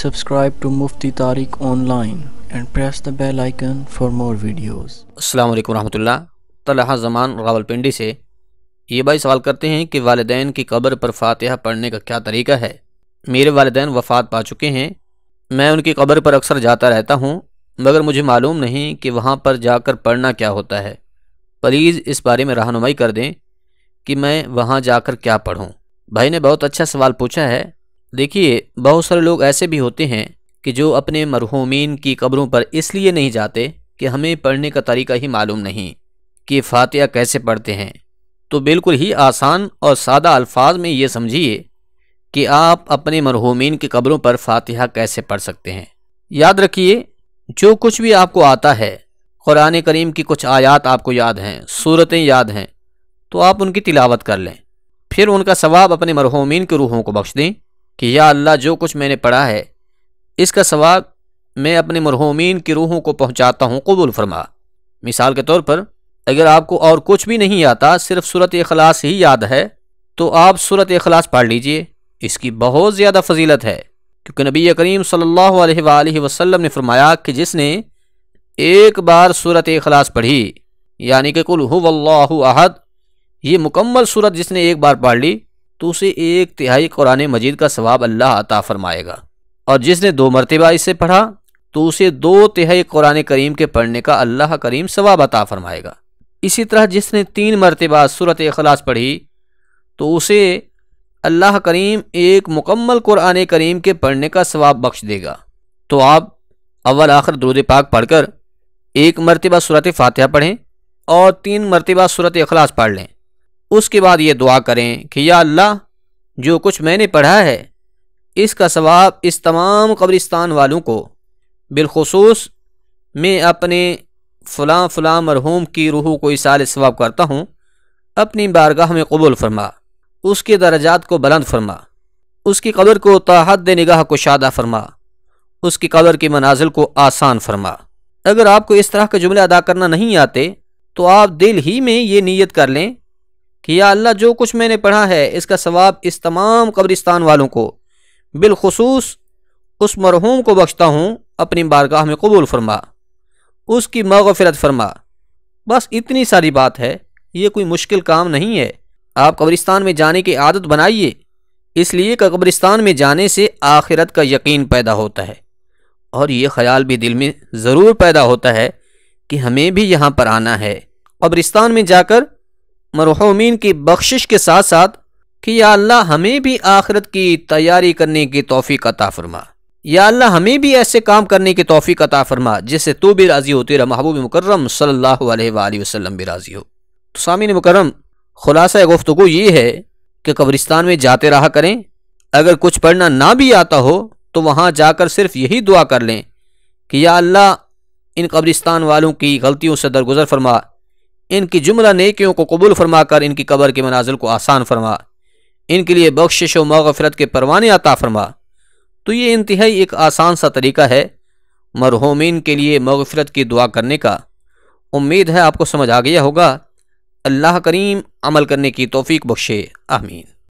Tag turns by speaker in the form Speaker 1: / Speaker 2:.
Speaker 1: subscribe to Mufti Tariq online and press the bell icon for more videos. अस्सलाम वालेकुम रहमतुल्लाह तलहा जमान रावलपिंडी से ये भाई सवाल करते हैं कि वालदेन की कब्र पर फातिहा पढ़ने का क्या तरीका है मेरे वालदेन वफ़ात पा चुके हैं मैं उनकी कब्र पर अक्सर जाता रहता हूँ मगर मुझे मालूम नहीं कि वहाँ पर जाकर पढ़ना क्या होता है प्लीज़ इस बारे में रहनुमाई कर दें कि मैं वहाँ जाकर क्या पढ़ूँ भाई ने बहुत अच्छा सवाल पूछा है देखिए बहुत सारे लोग ऐसे भी होते हैं कि जो अपने मरहूमिन की कब्रों पर इसलिए नहीं जाते कि हमें पढ़ने का तरीका ही मालूम नहीं कि फातिहा कैसे पढ़ते हैं तो बिल्कुल ही आसान और सादा अल्फाज में ये समझिए कि आप अपने मरहूमिन की कब्रों पर फातिहा कैसे पढ़ सकते हैं याद रखिए जो कुछ भी आपको आता है क़ुरान करीम की कुछ आयात आपको याद हैं सूरतें याद हैं तो आप उनकी तिलावत कर लें फिर उनका सवाब अपने मरहूमिन की रूहों को बख्श दें कि या अल्लाह जो कुछ मैंने पढ़ा है इसका सवाब मैं अपने मरहूमिन की रूहों को पहुँचाता हूँ कबूल फरमा मिसाल के तौर पर अगर आपको और कुछ भी नहीं आता सिर्फ सूरत अखलास ही याद है तो आप सूरत अखलास पढ़ लीजिए इसकी बहुत ज़्यादा फजीलत है क्योंकि नबी करीम सल्लल्लाहु अलैहि वसल्लम ने फरमाया कि जिसने एक बार सूरत अखलास पढ़ी यानी कि कुल हु अहद ये मुकम्मल सूरत जिसने एक बार पढ़ ली तो उसे एक तिहाई कुरान मजीद का सवाब अल्लाह अता फरमाएगा और जिसने दो मरतबा इसे पढ़ा तो उसे दो तिहाई कुरान करीम के पढ़ने का अल्लाह करीम सवाब अता फरमाएगा इसी तरह जिसने तीन मरतबा सूरत अखलास पढ़ी तो उसे अल्लाह करीम एक मुकम्मल कुरान करीम के पढ़ने का सवाब बख्श देगा तो आप अव्वल आखिर दरुद पाक पढ़कर एक मरतबा सूरत फ़ातह पढ़ें और तीन मरतबा सूरत अखलास पढ़ लें उसके बाद ये दुआ करें कि या अल्लाह जो कुछ मैंने पढ़ा है इसका सवाब इस तमाम कब्रिस्तान वालों को बिलखसूस मैं अपने फ़लाँ फ़लाँ मरहूम की रूह को इसाल सवाब करता हूँ अपनी बारगाह में कबूल फरमा उसके दर्जात को बुलंद फरमा उसकी कब्र को ताहद निगाह को शादा फरमा उसकी कब्र के मनाजिल को आसान फरमा अगर आपको इस तरह के जुमले अदा करना नहीं आते तो आप दिल ही में ये नीयत कर लें कि या अल्लाह जो कुछ मैंने पढ़ा है इसका सवाब इस तमाम कब्रिस्तान वालों को बिलखसूस उस मरहूम को बख्शता हूँ अपनी बारगाह में कबूल फरमा उसकी मगफरत फरमा बस इतनी सारी बात है ये कोई मुश्किल काम नहीं है आप कब्रिस्तान में जाने की आदत बनाइए इसलिए कि कब्रिस्तान में जाने से आखिरत का यकीन पैदा होता है और ये ख्याल भी दिल में ज़रूर पैदा होता है कि हमें भी यहाँ पर आना है कब्रिस्तान में जाकर मरहूमिन की बख्शिश के साथ साथ कि या अल्लाह हमें भी आखिरत की तैयारी करने की तोफ़ी अता फरमा या अल्लाह हमें भी ऐसे काम करने की तोफ़ी अता फरमा जिससे तू भी राज़ी होती रहा महबूब मुकर्रम सल्ला वसलम भी राज़ी हो तो सामिन मुकर्रम खुलासा गुफ्तु ये है कि कब्रिस्तान में जाते रहा करें अगर कुछ पढ़ना ना भी आता हो तो वहाँ जाकर सिर्फ यही दुआ कर लें कि या अल्लाह इन कब्रिस्तान वालों की गलतियों से दरगुजर फरमा इनकी जुमला नेकियों को कबूल फरमा कर इनकी कबर के मनाजिल को आसान फरमा इनके लिए बख्शिश व मगफरत के परवाने अता फरमा तो ये इंतहाई एक आसान सा तरीका है मरहूमिन के लिए मगफरत की दुआ करने का उम्मीद है आपको समझ आ गया होगा अल्लाह करीम अमल करने की तोफ़ी बख्शे आमीन